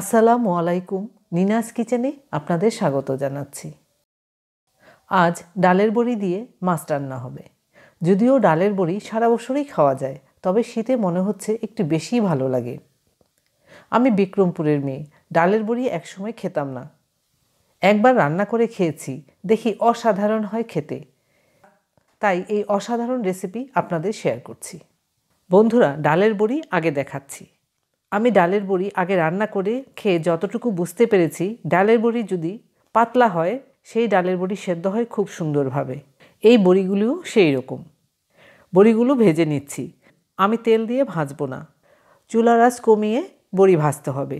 আসসালামু আলাইকুম নিনাস কিচেনে আপনাদের স্বাগত জানাচ্ছি আজ ডালের বড়ি দিয়ে মাছ রান্না হবে যদিও ডালের বড়ি সারা বছরই খাওয়া যায় তবে শীতে মনে হচ্ছে একটু বেশি ভালো লাগে আমি বিক্রমপুরের মেয়ে ডালের বড়ি একসময় খেতাম না একবার রান্না করে খেয়েছি দেখি অসাধারণ হয় খেতে তাই এই অসাধারণ রেসিপি আপনাদের শেয়ার করছি বন্ধুরা ডালের বড়ি আগে দেখাচ্ছি আমি ডালের বড়ি আগে রান্না করে খেয়ে যতটুকু বুঝতে পেরেছি ডালের বড়ি যদি পাতলা হয় সেই ডালের বড়ি সেদ্ধ হয় খুব সুন্দরভাবে এই বড়িগুলিও সেই রকম বড়িগুলো ভেজে নিচ্ছি আমি তেল দিয়ে ভাজবো না চুলার আঁচ কমিয়ে বড়ি ভাজতে হবে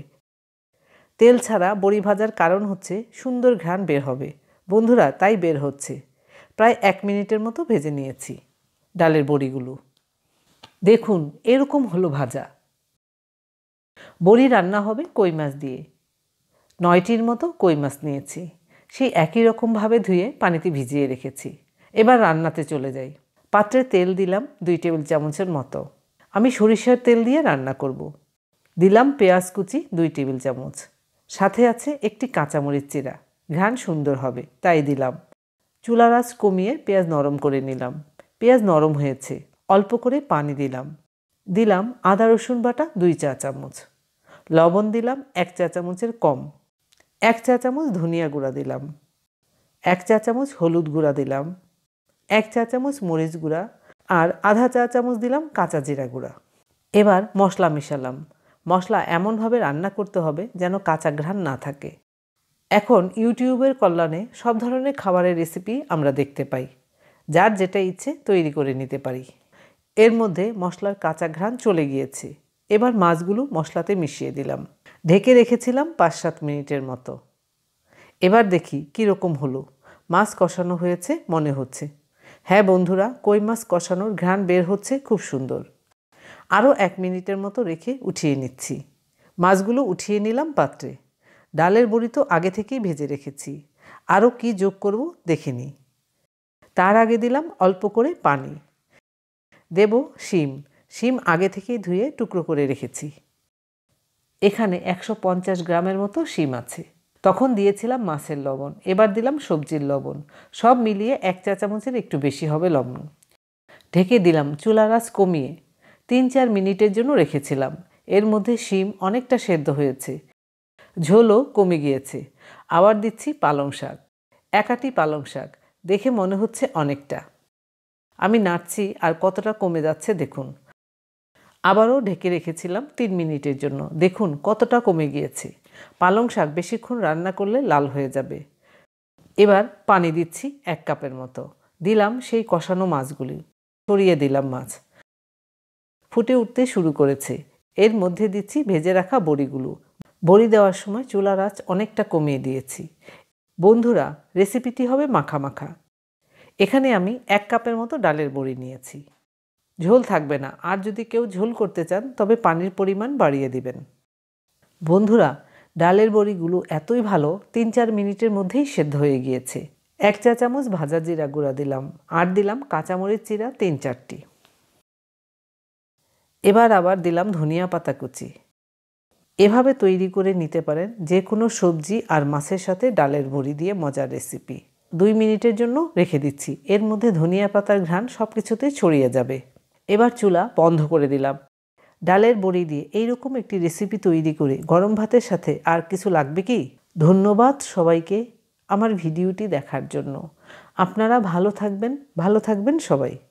তেল ছাড়া বড়ি ভাজার কারণ হচ্ছে সুন্দর ঘ্রাণ বের হবে বন্ধুরা তাই বের হচ্ছে প্রায় এক মিনিটের মতো ভেজে নিয়েছি ডালের বড়িগুলো দেখুন এরকম হলো ভাজা বড়ি রান্না হবে কই মাছ দিয়ে নয়টির মতো কই মাছ নিয়েছি সেই একই রকমভাবে ধুয়ে পানিতে ভিজিয়ে রেখেছি এবার রান্নাতে চলে যাই পাত্রে তেল দিলাম দুই টেবিল চামচের মতো আমি সরিষার তেল দিয়ে রান্না করব। দিলাম পেঁয়াজ কুচি দুই টেবিল চামচ সাথে আছে একটি কাঁচামরিচ চিরা ঘ্রাণ সুন্দর হবে তাই দিলাম চুলার আঁচ কমিয়ে পেঁয়াজ নরম করে নিলাম পেঁয়াজ নরম হয়েছে অল্প করে পানি দিলাম দিলাম আদা রসুন বাটা দুই চা চামচ লবণ দিলাম এক চা চামচের কম এক চা চামচ ধনিয়া গুঁড়া দিলাম এক চা চামচ হলুদ গুঁড়া দিলাম এক চা চামচ মরিচ গুঁড়া আর আধা চা চামচ দিলাম কাঁচা জিরা গুঁড়া এবার মশলা মিশালাম মশলা এমনভাবে রান্না করতে হবে যেন কাঁচা ঘ্রাণ না থাকে এখন ইউটিউবের কল্যাণে সব ধরনের খাবারের রেসিপি আমরা দেখতে পাই যার যেটা ইচ্ছে তৈরি করে নিতে পারি এর মধ্যে মশলার কাঁচা ঘ্রাণ চলে গিয়েছে এবার মাছগুলো মশলাতে মিশিয়ে দিলাম ঢেকে রেখেছিলাম পাঁচ সাত মিনিটের মতো এবার দেখি কি রকম হলো মাছ কষানো হয়েছে মনে হচ্ছে হ্যাঁ বন্ধুরা কই মাছ কষানোর ঘ্রাণ বের হচ্ছে খুব সুন্দর আরও এক মিনিটের মতো রেখে উঠিয়ে নিচ্ছি মাছগুলো উঠিয়ে নিলাম পাত্রে ডালের বড়ি তো আগে থেকেই ভেজে রেখেছি আরও কি যোগ করব দেখে নিই তার আগে দিলাম অল্প করে পানি দেব শিম শিম আগে থেকেই ধুয়ে টুকরো করে রেখেছি এখানে একশো পঞ্চাশ গ্রামের মতো শিম আছে তখন দিয়েছিলাম মাছের লবণ এবার দিলাম সবজির লবণ সব মিলিয়ে এক চা চামচের একটু বেশি হবে লবণ ঢেকে দিলাম চুলা গাছ কমিয়ে তিন চার মিনিটের জন্য রেখেছিলাম এর মধ্যে শিম অনেকটা সেদ্ধ হয়েছে ঝোলও কমে গিয়েছে আবার দিচ্ছি পালং শাক একাটি পালং শাক দেখে মনে হচ্ছে অনেকটা আমি নাড়ছি আর কতটা কমে যাচ্ছে দেখুন আবারও ঢেকে রেখেছিলাম তিন মিনিটের জন্য দেখুন কতটা কমে গিয়েছে পালং শাক বেশিক্ষণ রান্না করলে লাল হয়ে যাবে এবার পানি দিচ্ছি এক কাপের মতো দিলাম সেই কষানো মাছগুলি সরিয়ে দিলাম মাছ ফুটে উঠতে শুরু করেছে এর মধ্যে দিচ্ছি ভেজে রাখা বড়িগুলো বড়ি দেওয়ার সময় চুলার আঁচ অনেকটা কমিয়ে দিয়েছি বন্ধুরা রেসিপিটি হবে মাখা মাখা এখানে আমি এক কাপের মতো ডালের বড়ি নিয়েছি ঝোল থাকবে না আর যদি কেউ ঝোল করতে চান তবে পানির পরিমাণ বাড়িয়ে দিবেন বন্ধুরা ডালের বড়িগুলো এতই ভালো তিন চার মিনিটের মধ্যেই সেদ্ধ হয়ে গিয়েছে এক চা চামচ ভাজা জিরা গুঁড়া দিলাম আর দিলাম কাঁচামরিচ চিরা তিন চারটি এবার আবার দিলাম ধনিয়া পাতা কুচি এভাবে তৈরি করে নিতে পারেন যে কোনো সবজি আর মাছের সাথে ডালের বড়ি দিয়ে মজার রেসিপি দুই মিনিটের জন্য রেখে দিচ্ছি এর মধ্যে ধনিয়া পাতার ঘ্রাণ সব কিছুতেই ছড়িয়ে যাবে এবার চুলা বন্ধ করে দিলাম ডালের বড়ি দিয়ে এইরকম একটি রেসিপি তৈরি করে গরম ভাতের সাথে আর কিছু লাগবে কি ধন্যবাদ সবাইকে আমার ভিডিওটি দেখার জন্য আপনারা ভালো থাকবেন ভালো থাকবেন সবাই